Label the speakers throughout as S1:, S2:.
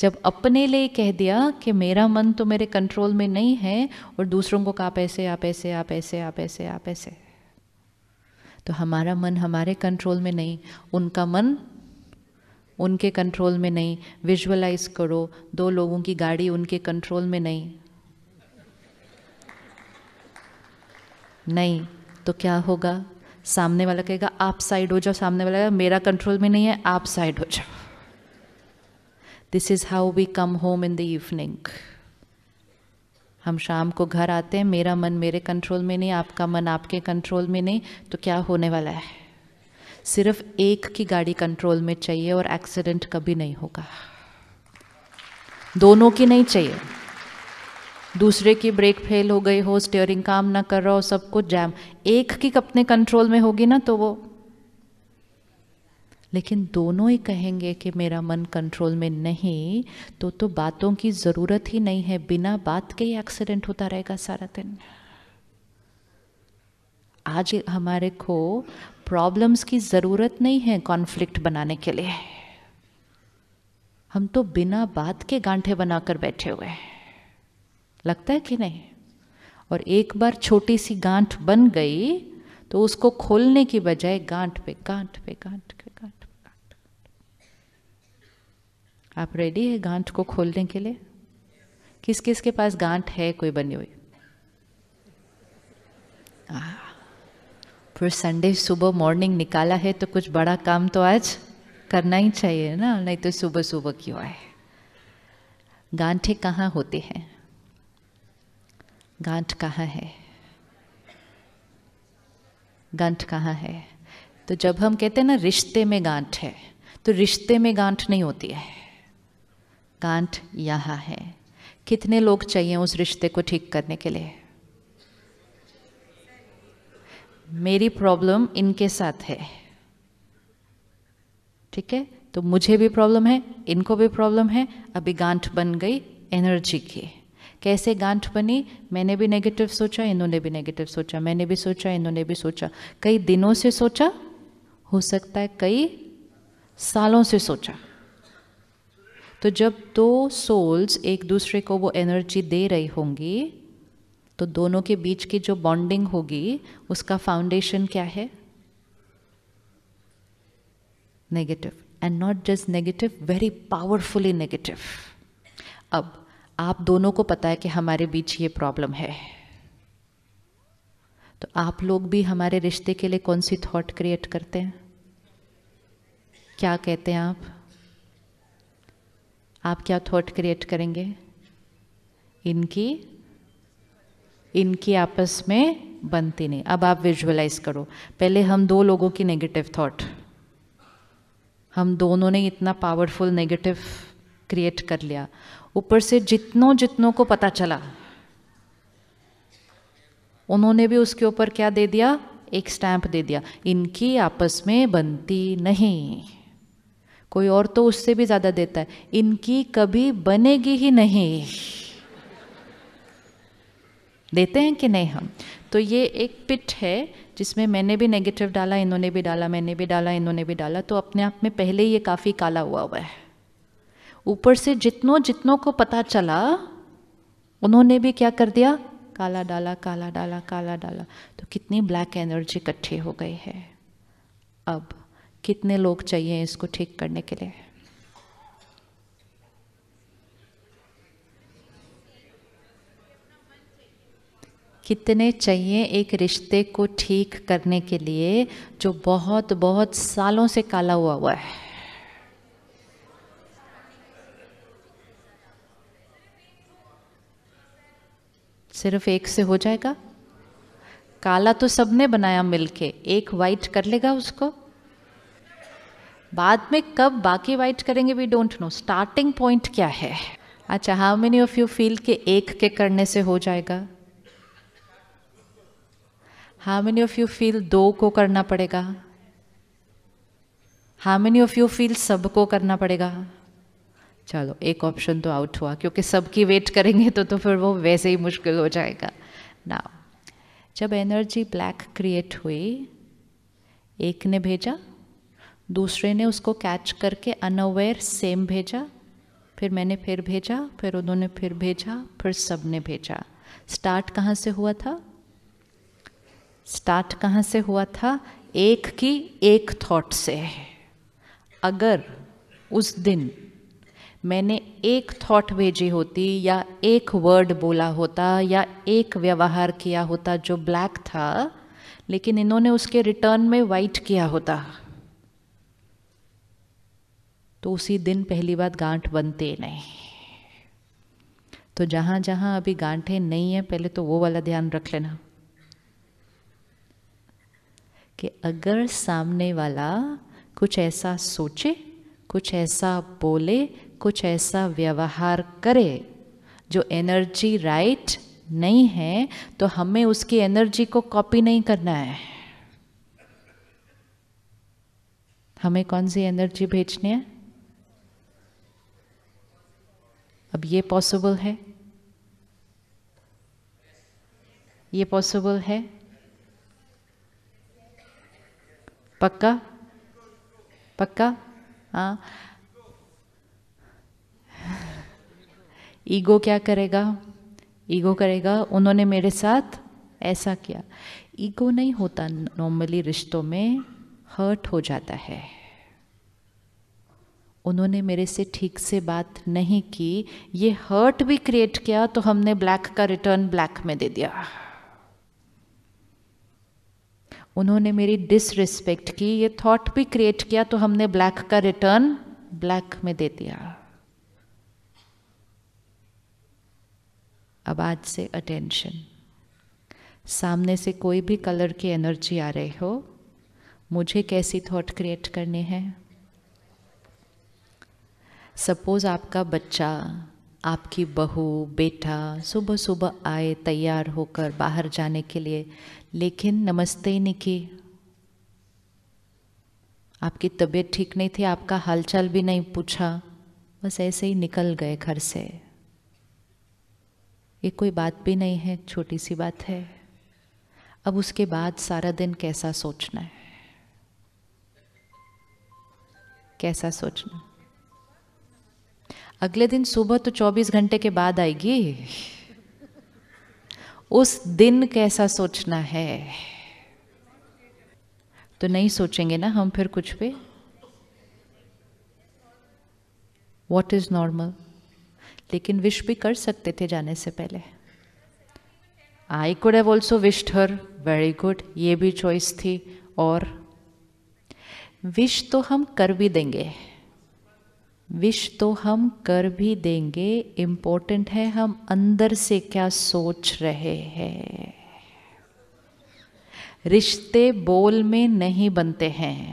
S1: जब अपने लिए कह दिया कि मेरा मन तो मेरे कंट्रोल में नहीं है और दूसरों को कहा पैसे आप ऐसे आप ऐसे आप ऐसे आप ऐसे तो हमारा मन हमारे कंट्रोल में नहीं उनका मन उनके कंट्रोल में नहीं विजुअलाइज करो दो लोगों की गाड़ी उनके कंट्रोल में नहीं नहीं तो क्या होगा सामने वाला कहेगा आप साइड हो जाओ सामने वाला मेरा कंट्रोल में नहीं है आप साइड हो जाओ this is how we come home in the evening हम शाम को घर आते हैं मेरा मन मेरे कंट्रोल में नहीं आपका मन आपके कंट्रोल में नहीं तो क्या होने वाला है सिर्फ एक की गाड़ी कंट्रोल में चाहिए और एक्सीडेंट कभी नहीं होगा दोनों की नहीं चाहिए दूसरे की ब्रेक फेल हो गई हो स्टीयरिंग काम ना कर रहा हो सब कुछ जैम एक की अपने कंट्रोल में होगी ना तो वो लेकिन दोनों ही कहेंगे कि मेरा मन कंट्रोल में नहीं तो तो बातों की ज़रूरत ही नहीं है बिना बात के ही एक्सीडेंट होता रहेगा सारा दिन आज हमारे को प्रॉब्लम्स की ज़रूरत नहीं है कॉन्फ्लिक्ट बनाने के लिए हम तो बिना बात के गांठे बनाकर बैठे हुए हैं लगता है कि नहीं और एक बार छोटी सी गांठ बन गई तो उसको खोलने की बजाय गांठ पे गांठ पे गांठ पे गांठ आप रेडी है गांठ को खोलने के लिए किस किस के पास गांठ है कोई बनी हुई फिर संडे सुबह मॉर्निंग निकाला है तो कुछ बड़ा काम तो आज करना ही चाहिए ना नहीं तो सुबह सुबह क्यों आए गांठे कहाँ होते हैं गांठ कहाँ है गांठ कहाँ है तो जब हम कहते हैं ना रिश्ते में गांठ है तो रिश्ते में गांठ नहीं होती है गांठ यहाँ है कितने लोग चाहिए उस रिश्ते को ठीक करने के लिए मेरी प्रॉब्लम इनके साथ है ठीक है तो मुझे भी प्रॉब्लम है इनको भी प्रॉब्लम है अभी गांठ बन गई एनर्जी की कैसे गांठ बनी मैंने भी नेगेटिव सोचा इन्होंने भी नेगेटिव सोचा मैंने भी सोचा इन्होंने भी सोचा कई दिनों से सोचा हो सकता है कई सालों से सोचा तो जब दो सोल्स एक दूसरे को वो एनर्जी दे रही होंगी तो दोनों के बीच की जो बॉन्डिंग होगी उसका फाउंडेशन क्या है negative and not just negative very powerfully negative अब आप दोनों को पता है कि हमारे बीच ये प्रॉब्लम है तो आप लोग भी हमारे रिश्ते के लिए कौन सी थॉट क्रिएट करते हैं क्या कहते हैं आप आप क्या थॉट क्रिएट करेंगे इनकी इनकी आपस में बनती नहीं अब आप विजुअलाइज करो पहले हम दो लोगों की नेगेटिव थॉट हम दोनों ने इतना पावरफुल नेगेटिव क्रिएट कर लिया ऊपर से जितनों जितनों को पता चला उन्होंने भी उसके ऊपर क्या दे दिया एक स्टैंप दे दिया इनकी आपस में बनती नहीं कोई और तो उससे भी ज़्यादा देता है इनकी कभी बनेगी ही नहीं देते हैं कि नहीं हम तो ये एक पिट है जिसमें मैंने भी नेगेटिव डाला इन्होंने भी डाला मैंने भी डाला इन्होंने भी डाला तो अपने आप में पहले ही ये काफ़ी काला हुआ हुआ है ऊपर से जितनों जितनों को पता चला उन्होंने भी क्या कर दिया काला डाला काला डाला काला डाला तो कितनी ब्लैक एनर्जी इकट्ठी हो गई है अब कितने लोग चाहिए इसको ठीक करने के लिए कितने चाहिए एक रिश्ते को ठीक करने के लिए जो बहुत बहुत सालों से काला हुआ हुआ है सिर्फ एक से हो जाएगा काला तो सबने बनाया मिलके एक वाइट कर लेगा उसको बाद में कब बाकी वाइट करेंगे we don't know starting point क्या है अच्छा how many of you feel के एक के करने से हो जाएगा how many of you feel दो को करना पड़ेगा how many of you feel सबको करना पड़ेगा चलो एक ऑप्शन तो आउट हुआ क्योंकि सबकी वेट करेंगे तो तो फिर वो वैसे ही मुश्किल हो जाएगा ना जब एनर्जी ब्लैक क्रिएट हुई एक ने भेजा दूसरे ने उसको कैच करके अनअवेयर सेम भेजा फिर मैंने फिर भेजा फिर उन्होंने फिर भेजा फिर सब ने भेजा स्टार्ट कहाँ से हुआ था स्टार्ट कहाँ से हुआ था एक की एक थॉट से है अगर उस दिन मैंने एक थॉट भेजी होती या एक वर्ड बोला होता या एक व्यवहार किया होता जो ब्लैक था लेकिन इन्होंने उसके रिटर्न में वाइट किया होता तो उसी दिन पहली बात गांठ बनते नहीं तो जहां जहां अभी गांठे नहीं है पहले तो वो वाला ध्यान रख लेना कि अगर सामने वाला कुछ ऐसा सोचे कुछ ऐसा बोले कुछ ऐसा व्यवहार करे जो एनर्जी राइट नहीं है तो हमें उसकी एनर्जी को कॉपी नहीं करना है हमें कौन सी एनर्जी भेजनी है अब ये पॉसिबल है ये पॉसिबल है पक्का पक्का हाँ ईगो क्या करेगा ईगो करेगा उन्होंने मेरे साथ ऐसा किया ईगो नहीं होता नॉर्मली रिश्तों में हर्ट हो जाता है उन्होंने मेरे से ठीक से बात नहीं की ये हर्ट भी क्रिएट किया तो हमने ब्लैक का रिटर्न ब्लैक में दे दिया उन्होंने मेरी डिसरिस्पेक्ट की ये थॉट भी क्रिएट किया तो हमने ब्लैक का रिटर्न ब्लैक में दे दिया अब आज से अटेंशन सामने से कोई भी कलर की एनर्जी आ रहे हो मुझे कैसी थॉट क्रिएट करनी है सपोज़ आपका बच्चा आपकी बहू बेटा सुबह सुबह आए तैयार होकर बाहर जाने के लिए लेकिन नमस्ते ही नहीं की आपकी तबीयत ठीक नहीं थी आपका हालचाल भी नहीं पूछा बस ऐसे ही निकल गए घर से ये कोई बात भी नहीं है छोटी सी बात है अब उसके बाद सारा दिन कैसा सोचना है कैसा सोचना अगले दिन सुबह तो 24 घंटे के बाद आएगी उस दिन कैसा सोचना है तो नहीं सोचेंगे ना हम फिर कुछ पे वॉट इज नॉर्मल लेकिन विश भी कर सकते थे जाने से पहले I could have also wished her very good ये भी चॉइस थी और विश तो हम कर भी देंगे विश तो हम कर भी देंगे इम्पोर्टेंट है हम अंदर से क्या सोच रहे हैं रिश्ते बोल में नहीं बनते हैं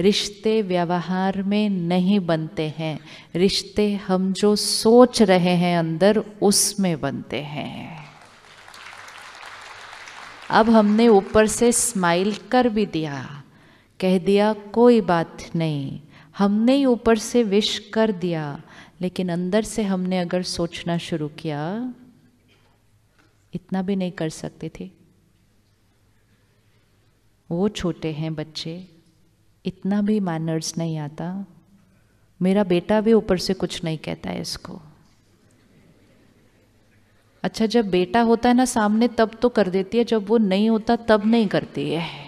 S1: रिश्ते व्यवहार में नहीं बनते हैं रिश्ते हम जो सोच रहे हैं अंदर उसमें बनते हैं अब हमने ऊपर से स्माइल कर भी दिया कह दिया कोई बात नहीं हमने ही ऊपर से विश कर दिया लेकिन अंदर से हमने अगर सोचना शुरू किया इतना भी नहीं कर सकते थे वो छोटे हैं बच्चे इतना भी मैनर्स नहीं आता मेरा बेटा भी ऊपर से कुछ नहीं कहता है इसको अच्छा जब बेटा होता है ना सामने तब तो कर देती है जब वो नहीं होता तब नहीं करती है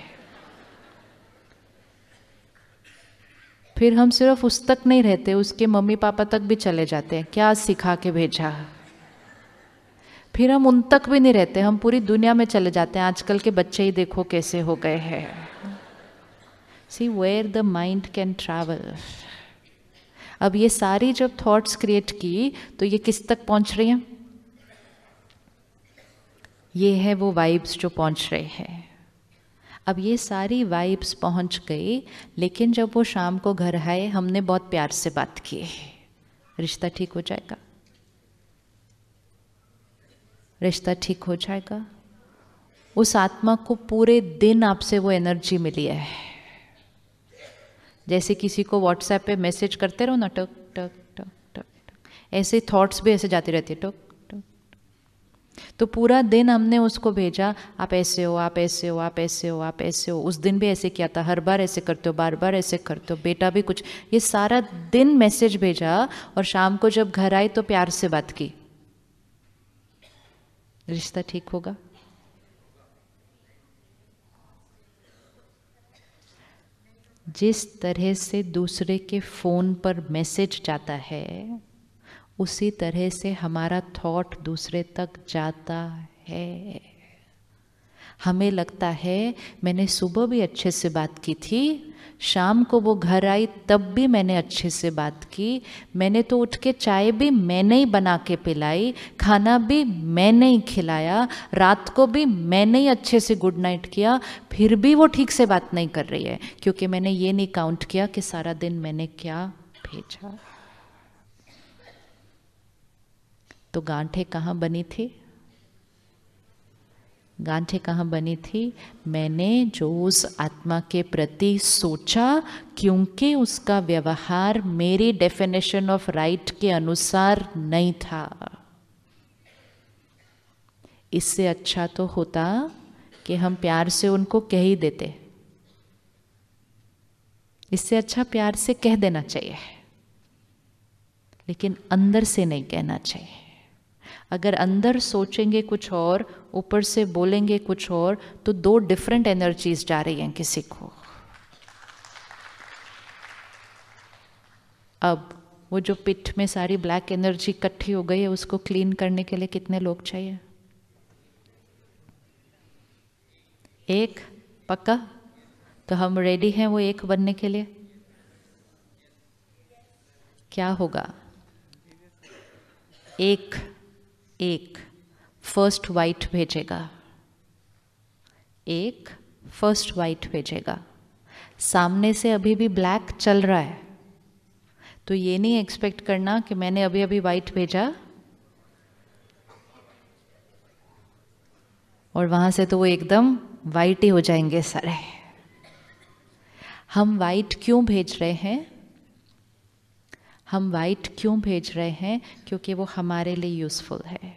S1: फिर हम सिर्फ उस तक नहीं रहते उसके मम्मी पापा तक भी चले जाते हैं क्या सिखा के भेजा फिर हम उन तक भी नहीं रहते हम पूरी दुनिया में चले जाते हैं आजकल के बच्चे ही देखो कैसे हो गए हैं see where the mind can travel अब ये सारी जब थॉट्स क्रिएट की तो ये किस तक पहुंच रही हैं ये है वो वाइब्स जो पहुंच रहे हैं अब ये सारी वाइब्स पहुंच गई लेकिन जब वो शाम को घर आए हमने बहुत प्यार से बात की रिश्ता ठीक हो जाएगा रिश्ता ठीक हो जाएगा उस आत्मा को पूरे दिन आपसे वो एनर्जी मिली है जैसे किसी को व्हाट्सएप पे मैसेज करते रहो ना टक टक टक टक टक ऐसे थॉट्स भी ऐसे जाते रहते टक तो पूरा दिन हमने उसको भेजा आप ऐसे हो आप ऐसे हो आप ऐसे हो आप ऐसे हो उस दिन भी ऐसे किया था हर बार ऐसे करते हो बार बार ऐसे करते हो बेटा भी कुछ ये सारा दिन मैसेज भेजा और शाम को जब घर आई तो प्यार से बात की रिश्ता ठीक होगा जिस तरह से दूसरे के फोन पर मैसेज जाता है उसी तरह से हमारा थॉट दूसरे तक जाता है हमें लगता है मैंने सुबह भी अच्छे से बात की थी शाम को वो घर आई तब भी मैंने अच्छे से बात की मैंने तो उठ के चाय भी मैंने ही बना के पिलाई खाना भी मैंने ही खिलाया रात को भी मैंने ही अच्छे से गुड नाइट किया फिर भी वो ठीक से बात नहीं कर रही है क्योंकि मैंने ये नहीं काउंट किया कि सारा दिन मैंने क्या भेजा तो गांठे कहाँ बनी थी गांठे कहाँ बनी थी मैंने जो उस आत्मा के प्रति सोचा क्योंकि उसका व्यवहार मेरी डेफिनेशन ऑफ राइट के अनुसार नहीं था इससे अच्छा तो होता कि हम प्यार से उनको कह ही देते इससे अच्छा प्यार से कह देना चाहिए लेकिन अंदर से नहीं कहना चाहिए अगर अंदर सोचेंगे कुछ और ऊपर से बोलेंगे कुछ और तो दो डिफरेंट एनर्जीज जा रही हैं किसी को अब वो जो पिट में सारी ब्लैक एनर्जी इकट्ठी हो गई है उसको क्लीन करने के लिए कितने लोग चाहिए एक पक्का तो हम रेडी हैं वो एक बनने के लिए क्या होगा एक एक फर्स्ट वाइट भेजेगा एक फर्स्ट वाइट भेजेगा सामने से अभी भी ब्लैक चल रहा है तो ये नहीं एक्सपेक्ट करना कि मैंने अभी अभी वाइट भेजा और वहां से तो वो एकदम वाइट ही हो जाएंगे सारे हम वाइट क्यों भेज रहे हैं हम वाइट क्यों भेज रहे हैं क्योंकि वो हमारे लिए यूज़फुल है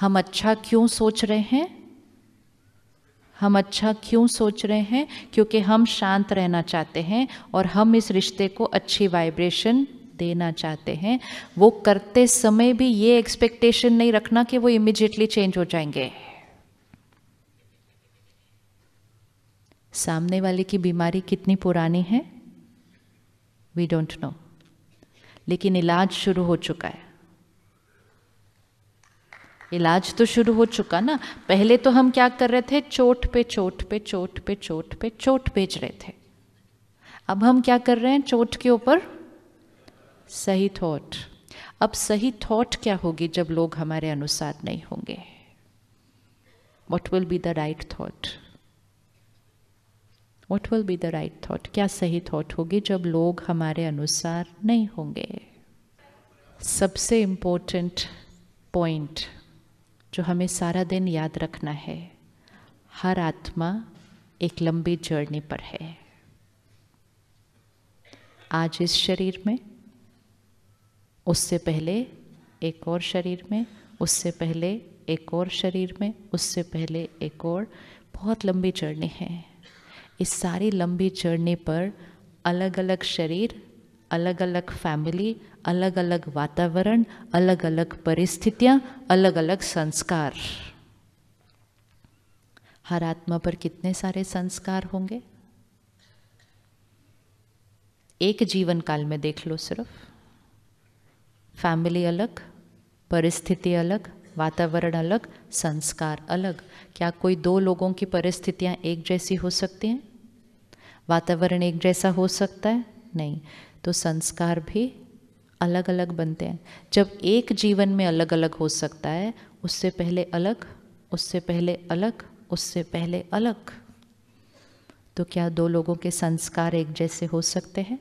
S1: हम अच्छा क्यों सोच रहे हैं हम अच्छा क्यों सोच रहे हैं क्योंकि हम शांत रहना चाहते हैं और हम इस रिश्ते को अच्छी वाइब्रेशन देना चाहते हैं वो करते समय भी ये एक्सपेक्टेशन नहीं रखना कि वो इमिजिएटली चेंज हो जाएंगे सामने वाले की बीमारी कितनी पुरानी है वी डोंट नो लेकिन इलाज शुरू हो चुका है इलाज तो शुरू हो चुका ना पहले तो हम क्या कर रहे थे चोट पे चोट पे चोट पे चोट पे चोट बेच रहे थे अब हम क्या कर रहे हैं चोट के ऊपर सही थॉट अब सही थॉट क्या होगी जब लोग हमारे अनुसार नहीं होंगे what will be the right thought what will be the right thought क्या सही थाट होगी जब लोग हमारे अनुसार नहीं होंगे सबसे इम्पोर्टेंट पॉइंट जो हमें सारा दिन याद रखना है हर आत्मा एक लंबी जर्नी पर है आज इस शरीर में उससे पहले एक और शरीर में उससे पहले एक और शरीर में उससे पहले एक और बहुत लंबी जर्नी है इस सारी लंबी जर्नी पर अलग अलग शरीर अलग अलग फैमिली अलग अलग वातावरण अलग अलग परिस्थितियाँ अलग अलग संस्कार हर आत्मा पर कितने सारे संस्कार होंगे एक जीवन काल में देख लो सिर्फ फैमिली अलग परिस्थिति अलग वातावरण अलग संस्कार अलग क्या कोई दो लोगों की परिस्थितियाँ एक जैसी हो सकती हैं वातावरण एक जैसा हो सकता है नहीं तो संस्कार भी अलग अलग बनते हैं जब एक जीवन में अलग अलग हो सकता है उससे पहले अलग उससे पहले अलग उससे पहले अलग तो क्या दो लोगों के संस्कार एक जैसे हो सकते हैं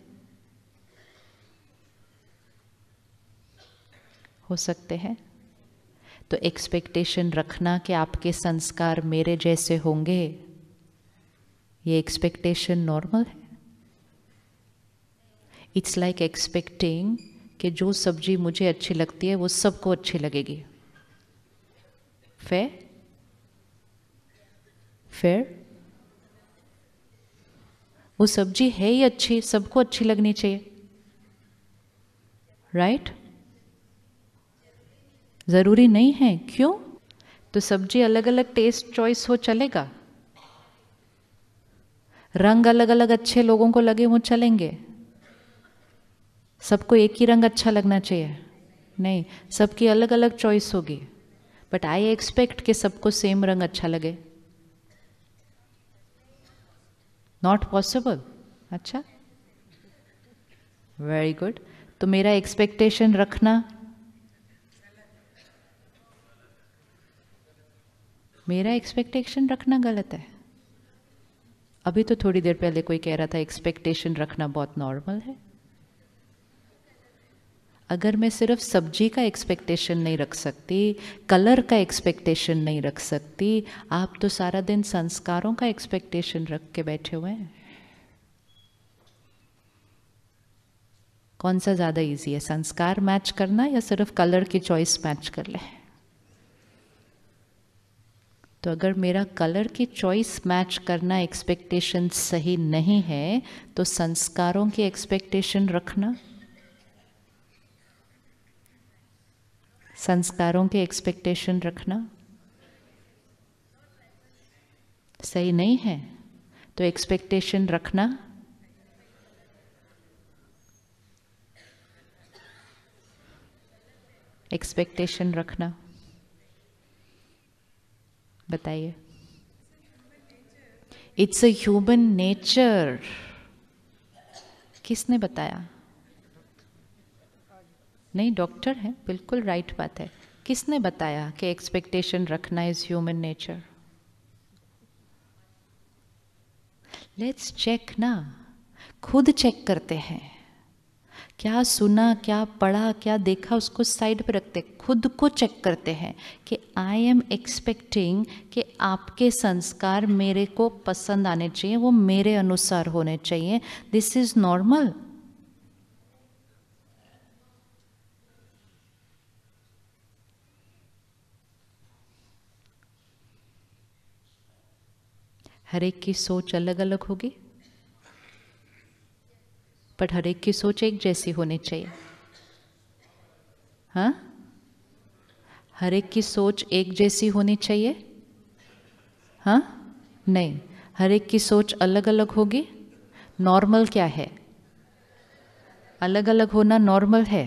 S1: हो सकते हैं तो एक्सपेक्टेशन रखना कि आपके संस्कार मेरे जैसे होंगे ये एक्सपेक्टेशन नॉर्मल है इट्स लाइक एक्सपेक्टिंग कि जो सब्जी मुझे अच्छी लगती है वो सबको अच्छी लगेगी फेर फेर वो सब्जी है ही अच्छी सबको अच्छी लगनी चाहिए राइट right? ज़रूरी नहीं है क्यों तो सब्जी अलग अलग टेस्ट चॉइस हो चलेगा रंग अलग अलग अच्छे लोगों को लगे वो चलेंगे सबको एक ही रंग अच्छा लगना चाहिए नहीं सबकी अलग अलग चॉइस होगी बट आई एक्सपेक्ट कि सबको सेम रंग अच्छा लगे नॉट पॉसिबल अच्छा वेरी गुड तो मेरा एक्सपेक्टेशन रखना मेरा एक्सपेक्टेशन रखना गलत है अभी तो थोड़ी देर पहले कोई कह रहा था एक्सपेक्टेशन रखना बहुत नॉर्मल है अगर मैं सिर्फ सब्जी का एक्सपेक्टेशन नहीं रख सकती कलर का एक्सपेक्टेशन नहीं रख सकती आप तो सारा दिन संस्कारों का एक्सपेक्टेशन रख के बैठे हुए हैं कौन सा ज़्यादा इजी है संस्कार मैच करना या सिर्फ कलर की चॉइस मैच कर ले तो अगर मेरा कलर की चॉइस मैच करना एक्सपेक्टेशन सही नहीं है तो संस्कारों की एक्सपेक्टेशन रखना संस्कारों के एक्सपेक्टेशन रखना सही नहीं है तो एक्सपेक्टेशन रखना एक्सपेक्टेशन रखना बताइए इट्स अ ह्यूमन नेचर किसने बताया नहीं डॉक्टर है बिल्कुल राइट बात है किसने बताया कि एक्सपेक्टेशन रखना is human nature let's check ना खुद चेक करते हैं क्या सुना क्या पढ़ा क्या देखा उसको साइड पर रखते खुद को चेक करते हैं कि आई एम एक्सपेक्टिंग कि आपके संस्कार मेरे को पसंद आने चाहिए वो मेरे अनुसार होने चाहिए दिस इज़ नॉर्मल हर एक की सोच अलग अलग होगी बट हर एक की सोच एक जैसी होनी चाहिए हाँ हर एक की सोच एक जैसी होनी चाहिए हाँ नहीं हर एक की सोच अलग अलग होगी नॉर्मल क्या है अलग अलग होना नॉर्मल है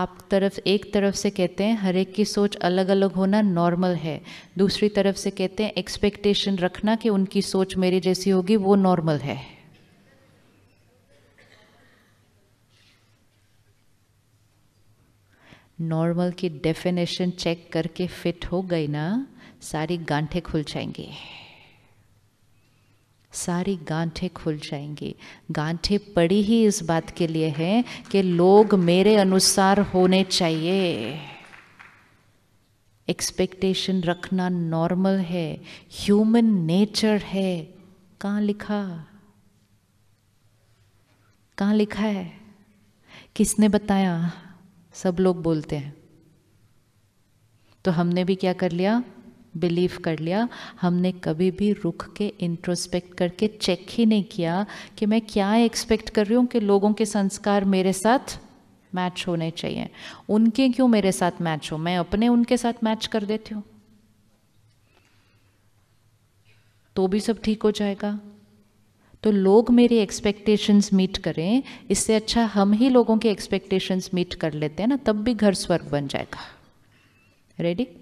S1: आप तरफ एक तरफ से कहते हैं हर एक की सोच अलग अलग होना नॉर्मल है दूसरी तरफ से कहते हैं एक्सपेक्टेशन रखना कि उनकी सोच मेरी जैसी होगी वो नॉर्मल है नॉर्मल की डेफिनेशन चेक करके फिट हो गई ना सारी गांठें खुल जाएंगी सारी गांठें खुल जाएंगी गांठें पड़ी ही इस बात के लिए है कि लोग मेरे अनुसार होने चाहिए एक्सपेक्टेशन रखना नॉर्मल है ह्यूमन नेचर है कहाँ लिखा कहाँ लिखा है किसने बताया सब लोग बोलते हैं तो हमने भी क्या कर लिया बिलीव कर लिया हमने कभी भी रुख के इंट्रोस्पेक्ट करके चेक ही नहीं किया कि मैं क्या एक्सपेक्ट कर रही हूँ कि लोगों के संस्कार मेरे साथ मैच होने चाहिए उनके क्यों मेरे साथ मैच हो मैं अपने उनके साथ मैच कर देती हूँ तो भी सब ठीक हो जाएगा तो लोग मेरी एक्सपेक्टेशंस मीट करें इससे अच्छा हम ही लोगों के एक्सपेक्टेशंस मीट कर लेते हैं ना तब भी घर स्वर्ग बन जाएगा रेडी